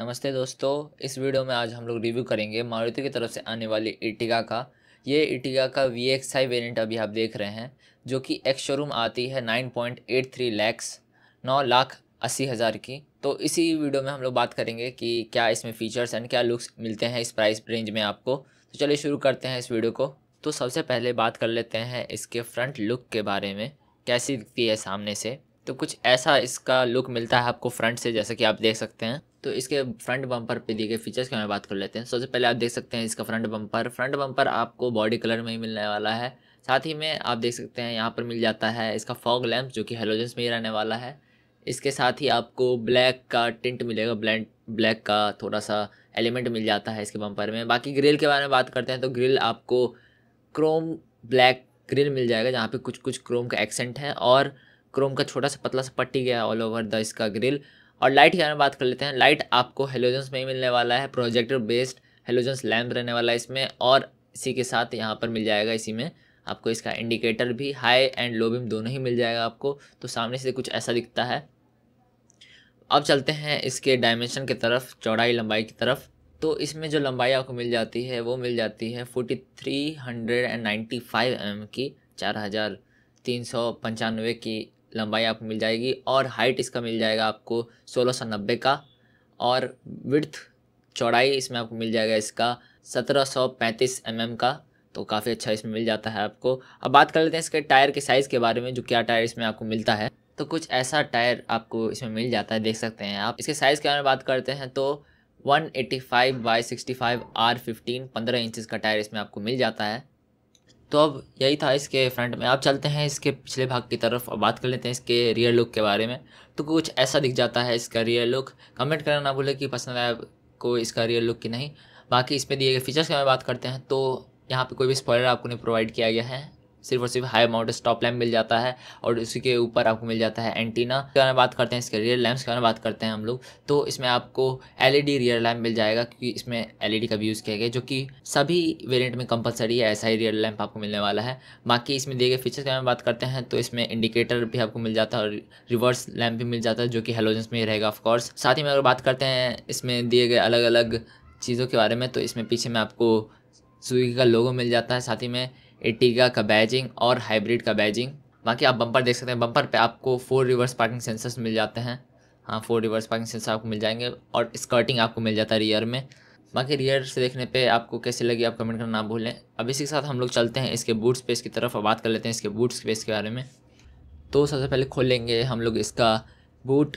नमस्ते दोस्तों इस वीडियो में आज हम लोग रिव्यू करेंगे मारुति की तरफ से आने वाली इटिगा का ये इटिगा का वी एक्स आई वेरियंट अभी आप देख रहे हैं जो कि एक्स शोरूम आती है nine point eight three lakhs नौ लाख अस्सी हज़ार की तो इसी वीडियो में हम लोग बात करेंगे कि क्या इसमें फ़ीचर्स एंड क्या लुक्स मिलते हैं इस प्राइस रेंज में आपको तो चलिए शुरू करते हैं इस वीडियो को तो सबसे पहले बात कर लेते हैं इसके फ्रंट लुक के बारे में कैसी दिखती है सामने से तो कुछ ऐसा इसका लुक मिलता है आपको फ्रंट से जैसा कि आप देख सकते हैं तो इसके फ्रंट बम्पर पे दिए गए फीचर्स की हमें बात कर लेते हैं सबसे पहले आप देख सकते हैं इसका फ्रंट बम्पर फ्रंट बम्पर आपको बॉडी कलर में ही मिलने वाला है साथ ही में आप देख सकते हैं यहाँ पर मिल जाता है इसका फॉग लैम्प जो कि हेलोजेंस में ही रहने वाला है इसके साथ ही आपको ब्लैक का टिंट मिलेगा ब्लैंड ब्लैक का थोड़ा सा एलिमेंट मिल जाता है इसके बम्पर में बाकी ग्रिल के बारे में बात करते हैं तो ग्रिल आपको क्रोम ब्लैक ग्रिल मिल जाएगा जहाँ पे कुछ कुछ क्रोम का एक्सेंट है और क्रोम का छोटा सा पतला सा पट्टी गया ऑल ओवर द इसका ग्रिल और लाइट के बारे में बात कर लेते हैं लाइट आपको हेलोजेंस में ही मिलने वाला है प्रोजेक्टर बेस्ड हेलोजेंस लैम्प रहने वाला है इसमें और इसी के साथ यहाँ पर मिल जाएगा इसी में आपको इसका इंडिकेटर भी हाई एंड लो बीम दोनों ही मिल जाएगा आपको तो सामने से कुछ ऐसा दिखता है अब चलते हैं इसके डायमेंशन की तरफ चौड़ाई लंबाई की तरफ तो इसमें जो लंबाई आपको मिल जाती है वो मिल जाती है forty three hundred and ninety five M की चार हज़ार तीन सौ पंचानवे की लंबाई आपको मिल जाएगी और हाइट इसका मिल जाएगा आपको सोलह सौ नब्बे का और विड्थ चौड़ाई इसमें आपको मिल जाएगा इसका सत्रह सौ पैंतीस एम mm एम का तो काफ़ी अच्छा इसमें मिल जाता है आपको अब बात कर लेते हैं इसके टायर के साइज़ के बारे में जो क्या टायर इसमें आपको मिलता है तो कुछ ऐसा टायर आपको इसमें मिल जाता है देख सकते हैं आप इसके साइज़ के बारे में बात करते हैं तो 185 eighty five by sixty five R fifteen पंद्रह इंचज़ का टायर इसमें आपको मिल जाता है तो अब यही था इसके फ्रंट में आप चलते हैं इसके पिछले भाग की तरफ और बात कर लेते हैं इसके रियल लुक के बारे में तो कुछ ऐसा दिख जाता है इसका रियल लुक कमेंट करना ना भूले कि पसंद आया को इसका रियल लुक कि नहीं बाकी इसमें दिए गए फीचर्स की बात करते हैं तो यहाँ पे कोई भी स्पॉयलर आपको नहीं प्रोवाइड किया गया है सिर्फ और सिर्फ हाई अमाउंट स्टॉप लैम्प मिल जाता है और उसी के ऊपर आपको मिल जाता है एंटीना के बारे में बात करते हैं इसके रियर लैम्प्स के बारे में बात करते हैं हम लोग तो इसमें आपको एलईडी रियर लैम्प मिल जाएगा क्योंकि इसमें एलईडी का भी यूज़ किया गया जो कि सभी वेरियंट में कंपलसरी है ऐसा ही रियर लैम्प आपको मिलने वाला है बाकी इसमें दिए गए फीचर्स के बारे में बात करते हैं तो इसमें इंडिकेटर भी आपको मिल जाता है और रिवर्स लैम्प भी मिल जाता है जो कि हेलोजेंस में ही रहेगा ऑफकोर्स साथ ही में अगर बात करते हैं इसमें दिए गए अलग अलग चीज़ों के बारे में तो इसमें पीछे में आपको स्विगी का लोगो मिल जाता है साथ ही में एटिगा का बैजिंग और हाइब्रिड का बैजिंग बाकी आप बम्पर देख सकते हैं बम्पर पे आपको फोर रिवर्स पार्किंग सेंसर्स मिल जाते हैं हाँ फोर रिवर्स पार्किंग सेंसर आपको मिल जाएंगे और स्कर्टिंग आपको मिल जाता है रियर में बाकी रियर से देखने पे आपको कैसे लगी आप कमेंट करना ना भूलें अब इसी के साथ हम लोग चलते हैं इसके बूट स्पेस की तरफ और बात कर लेते हैं इसके बूट स्पेस के बारे में तो सबसे पहले खोलेंगे हम लोग इसका बूट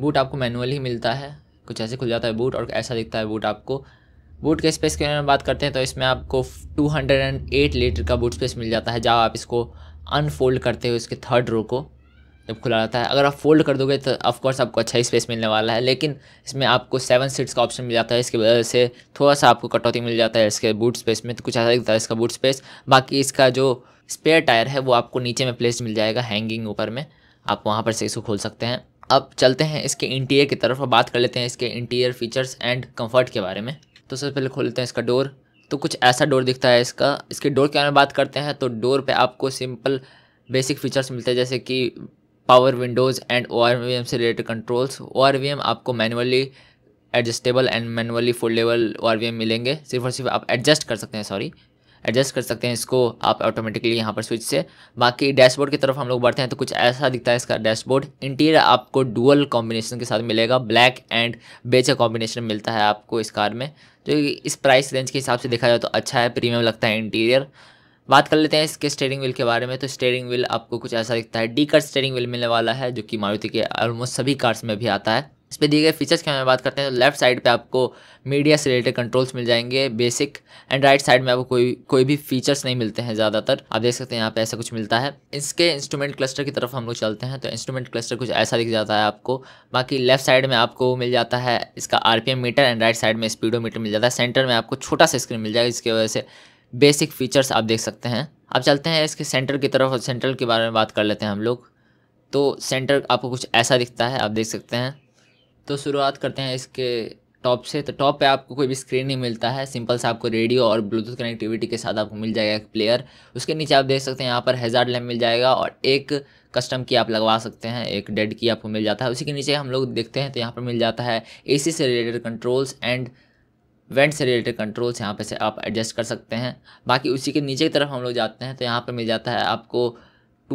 बूट आपको मैनुअली मिलता है कुछ ऐसे खुल जाता है बूट और ऐसा दिखता है बूट आपको बूट के स्पेस के बारे में बात करते हैं तो इसमें आपको 208 लीटर का बूट स्पेस मिल जाता है जब आप इसको अनफोल्ड करते हो इसके थर्ड रो को जब खुला रहता है अगर आप फोल्ड कर दोगे तो ऑफकोर्स आपको अच्छा ही स्पेस मिलने वाला है लेकिन इसमें आपको सेवन सीट्स का ऑप्शन मिल जाता है इसकी वजह से थोड़ा सा आपको कटौती मिल जाता है इसके बूट स्पेस में तो कुछ ऐसा दिखता है इसका बूट स्पेस बाकी इसका जो स्पेयर टायर है वो आपको नीचे में प्लेस मिल जाएगा हैंगिंग ऊपर में आप वहाँ पर से इसको खोल सकते हैं अब चलते हैं इसके इंटीरियर की तरफ और बात कर लेते हैं इसके इंटीरियर फीचर्स एंड कंफर्ट के बारे में तो सबसे पहले खोलते हैं इसका डोर तो कुछ ऐसा डोर दिखता है इसका इसके डोर के बारे में बात करते हैं तो डोर पे आपको सिंपल बेसिक फीचर्स मिलते हैं जैसे कि पावर विंडोज़ एंड ओ से रिलेटेड कंट्रोल्स ओ आपको manually adjustable and manually foldable ओ मिलेंगे सिर्फ और सिर्फ आप एडजस्ट कर सकते हैं सॉरी एडजस्ट कर सकते हैं इसको आप ऑटोमेटिकली यहाँ पर स्विच से बाकी डैशबोर्ड की तरफ हम लोग बढ़ते हैं तो कुछ ऐसा दिखता है इसका डैशबोर्ड इंटीरियर आपको डुअल कॉम्बिनेशन के साथ मिलेगा ब्लैक एंड बेच कॉम्बिनेशन मिलता है आपको इस कार में तो इस प्राइस रेंज के हिसाब से देखा जाए तो अच्छा है प्रीमियम लगता है इंटीरियर बात कर लेते हैं इसके स्टेयरिंग व्हील के बारे में तो स्टेयरिंग व्हील आपको कुछ ऐसा दिखता है डी कट स्टेयरिंग व्हील मिलने वाला है जो कि मारुति के ऑलमोस्ट सभी कार्स में भी आता है इस पर दिए गए फीचर्स की हमें बात करते हैं तो लेफ्ट साइड पे आपको मीडिया से रिलेटेड कंट्रोल्स मिल जाएंगे बेसिक एंड राइट साइड में आपको कोई कोई भी फीचर्स नहीं मिलते हैं ज़्यादातर आप देख सकते हैं यहाँ पे ऐसा कुछ मिलता है इसके इंस्ट्रूमेंट क्लस्टर की तरफ हम लोग चलते हैं तो इंस्ट्रूमेंट क्लस्टर कुछ ऐसा दिख जाता है आपको बाकी लेफ्ट साइड में आपको मिल जाता है इसका R meter and right side में मीटर मिल जाता है सेंटर में आपको छोटा सा स्क्रीन मिल जाएगा जिसकी वजह से बेसिक फीचर्स आप देख सकते हैं अब चलते हैं इसके सेंटर की तरफ और सेंट्रल के बारे में बात कर लेते हैं हम लोग तो सेंटर आपको कुछ ऐसा दिखता है आप देख सकते हैं तो शुरुआत करते हैं इसके टॉप से तो टॉप पे आपको कोई भी स्क्रीन नहीं मिलता है सिंपल सा आपको रेडियो और ब्लूटूथ कनेक्टिविटी के साथ आपको मिल जाएगा एक प्लेयर उसके नीचे आप देख सकते हैं यहाँ पर हेजार्ड लैम्प मिल जाएगा और एक कस्टम की आप लगवा सकते हैं एक डेड की आपको मिल जाता है उसी के नीचे हम लोग देखते हैं तो यहाँ पर मिल जाता है ए से रिलेटेड कंट्रोल्स एंड वेंट से रिलेटेड कंट्रोल्स यहाँ पर से आप एडजस्ट कर सकते हैं बाकी उसी के नीचे की तरफ हम लोग जाते हैं तो यहाँ पर मिल जाता है आपको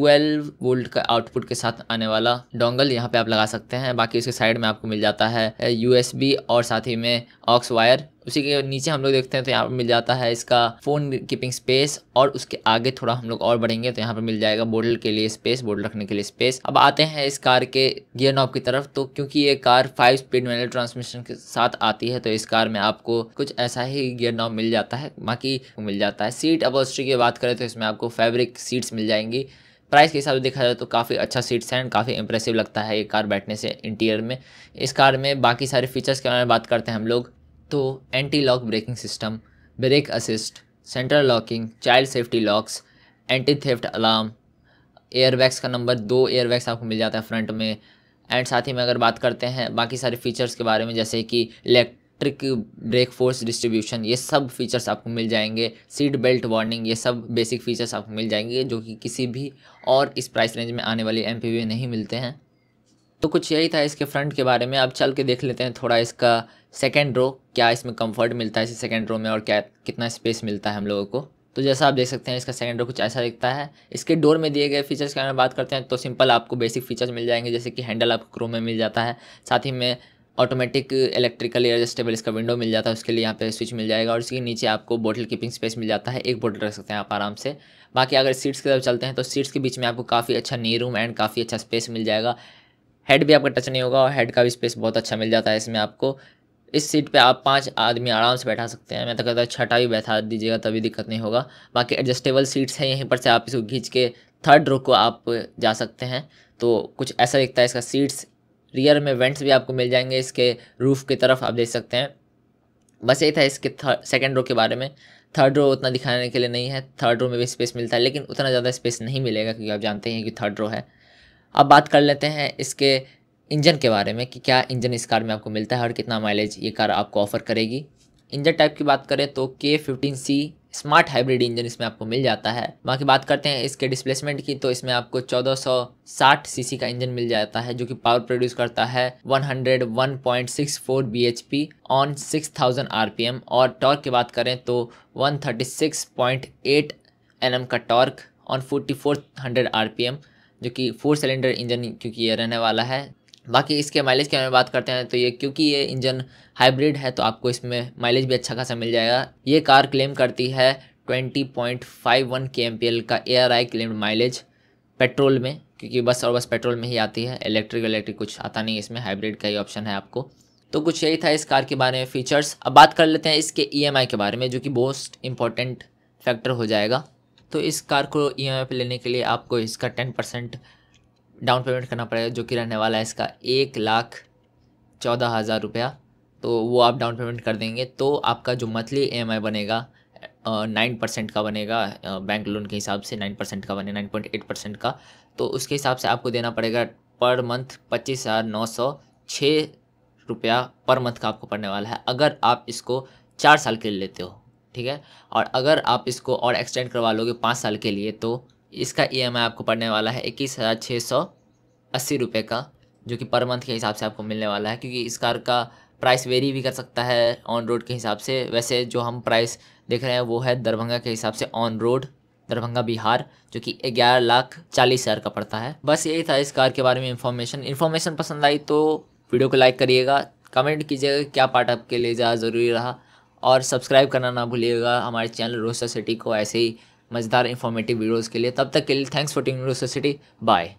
12 वोल्ट का आउटपुट के साथ आने वाला डोंगल यहाँ पे आप लगा सकते हैं बाकी उसके साइड में आपको मिल जाता है यूएसबी और साथ ही में ऑक्स वायर उसी के नीचे हम लोग देखते हैं तो यहाँ पर मिल जाता है इसका फ़ोन कीपिंग स्पेस और उसके आगे थोड़ा हम लोग और बढ़ेंगे तो यहाँ पर मिल जाएगा बोर्डल के लिए स्पेस बोर्ड रखने के लिए स्पेस अब आते हैं इस कार के गियर नॉब की तरफ तो क्योंकि ये car five speed manual transmission के साथ आती है तो इस कार में आपको कुछ ऐसा ही गियर नॉब मिल जाता है बाकी मिल जाता है सीट अब की बात करें तो इसमें आपको फैब्रिक सीट्स मिल जाएंगी प्राइस के हिसाब से देखा जाए तो काफ़ी अच्छा सीट्स हैं काफ़ी इंप्रेसिव लगता है ये कार बैठने से इंटीरियर में इस कार में बाकी सारे फीचर्स के बारे में बात करते हैं हम लोग तो anti lock braking system brake assist central locking child safety locks anti theft alarm airbags का नंबर दो एयरबैग्स आपको मिल जाता है फ्रंट में एंड साथ ही में अगर बात करते हैं बाकी सारे फीचर्स के बारे में जैसे कि इलेक्ट्रिक ब्रेक फोर्स डिस्ट्रीब्यूशन ये सब फीचर्स आपको मिल जाएंगे सीट बेल्ट वार्निंग ये सब बेसिक फीचर्स आपको मिल जाएंगे जो कि किसी भी और इस प्राइस रेंज में आने वाली एम नहीं मिलते हैं तो कुछ यही था इसके फ्रंट के बारे में अब चल के देख लेते हैं थोड़ा इसका सेकेंड रो क्या इसमें कम्फर्ट मिलता है इस सेकेंड रो में और क्या कितना स्पेस मिलता है हम लोगों को तो जैसा आप देख सकते हैं इसका सेकेंड रो कुछ ऐसा दिखता है इसके डोर में दिए गए फीचर्स के बारे में बात करते हैं तो सिंपल आपको बेसिक फीचर्स मिल जाएंगे जैसे कि हैंडल आपको क्रोम में मिल जाता है साथ ही में ऑटोमेटिक इलेक्ट्रिकल एडजस्टेबल इसका विंडो मिल जाता है उसके लिए यहाँ पे स्विच मिल जाएगा और इसके नीचे आपको बोटल कीपिंग स्पेस मिल जाता है एक बोटल रख सकते हैं आप आराम से बाकी अगर सीट्स की तरफ चलते हैं तो सीट्स के बीच में आपको काफ़ी अच्छा नी रूम एंड काफ़ी अच्छा स्पेस मिल जाएगा हेड भी आपका टच नहीं होगा और हेड का भी स्पेस बहुत अच्छा मिल जाता है इसमें आपको इस सीट पे आप पांच आदमी आराम से बैठा सकते हैं मैं तो कहता हूँ छठा भी बैठा दीजिएगा तभी दिक्कत नहीं होगा बाकी एडजस्टेबल सीट्स हैं यहीं पर से आप इसको खींच के थर्ड रो को आप जा सकते हैं तो कुछ ऐसा दिखता है इसका सीट्स रियर में वेंट्स भी आपको मिल जाएंगे इसके रूफ़ की तरफ आप देख सकते हैं बस यही था इसके थर्ड सेकेंड रो के बारे में थर्ड रो उतना दिखाने के लिए नहीं है थर्ड रो में भी स्पेस मिलता है लेकिन उतना ज़्यादा स्पेस नहीं मिलेगा क्योंकि आप जानते हैं कि थर्ड रो है अब बात कर लेते हैं इसके इंजन के बारे में कि क्या इंजन इस कार में आपको मिलता है और कितना माइलेज ये कार आपको ऑफ़र करेगी इंजन टाइप की बात करें तो K fifteen C smart hybrid engine इसमें आपको मिल जाता है बाकी बात करते हैं इसके डिस्प्लेसमेंट की तो इसमें आपको 1460 सीसी का इंजन मिल जाता है जो कि पावर प्रोड्यूस करता है 101.64 बीएचपी ऑन 6000 आरपीएम और टॉर्क की बात करें तो 136.8 एनएम का टॉर्क ऑन 4400 आरपीएम जो कि फोर सिलेंडर इंजन क्योंकि ये रहने वाला है बाकी इसके माइलेज की हमें बात करते हैं तो ये क्योंकि ये इंजन हाइब्रिड है तो आपको इसमें माइलेज भी अच्छा खासा मिल जाएगा ये कार क्लेम करती है 20.51 एल का R I claimed mileage petrol में क्योंकि बस और बस पेट्रोल में ही आती है इलेक्ट्रिक इलेक्ट्रिक कुछ आता नहीं इसमें हाइब्रिड का ही ऑप्शन है आपको तो कुछ यही था इस कार के बारे में फीचर्स अब बात कर लेते हैं इसके ई e के बारे में जो कि मोस्ट इंपॉर्टेंट फैक्टर हो जाएगा तो इस कार को ई e एम लेने के लिए आपको इसका टेन परसेंट डाउन पेमेंट करना पड़ेगा जो कि रहने वाला है इसका एक लाख चौदह हज़ार रुपया तो वो आप डाउन पेमेंट कर देंगे तो आपका जो मंथली ई e बनेगा नाइन परसेंट का बनेगा बैंक लोन के हिसाब से नाइन परसेंट का बने नाइन पॉइंट एट परसेंट का तो उसके हिसाब से आपको देना पड़ेगा पर मंथ पच्चीस हज़ार नौ सौ छः रुपया पर मंथ का आपको पड़ने वाला है अगर आप इसको चार साल के लिए लेते हो ठीक है और अगर आप इसको और एक्सटेंड करवा लोगे पाँच साल के लिए तो इसका ई e आपको पड़ने वाला है इक्कीस हज़ार छः सौ अस्सी रुपये का जो कि पर मंथ के हिसाब से आपको मिलने वाला है क्योंकि इस कार का प्राइस वेरी भी कर सकता है ऑन रोड के हिसाब से वैसे जो हम प्राइस देख रहे हैं वो है दरभंगा के हिसाब से ऑन रोड दरभंगा बिहार जो कि ग्यारह लाख चालीस हज़ार का पड़ता है बस यही था इस कार के बारे में इन्फॉर्मेशन इन्फॉर्मेशन पसंद आई तो वीडियो को लाइक करिएगा कमेंट कीजिएगा क्या पार्ट आपके लिए ज़्यादा ज़रूरी रहा और सब्सक्राइब करना ना भूलिएगा हमारे चैनल रोस्टर सिटी को ऐसे ही मज़ेदार इन्फॉर्मेटिव वीडियोज़ के लिए तब तक के लिए thanks for tuning university bye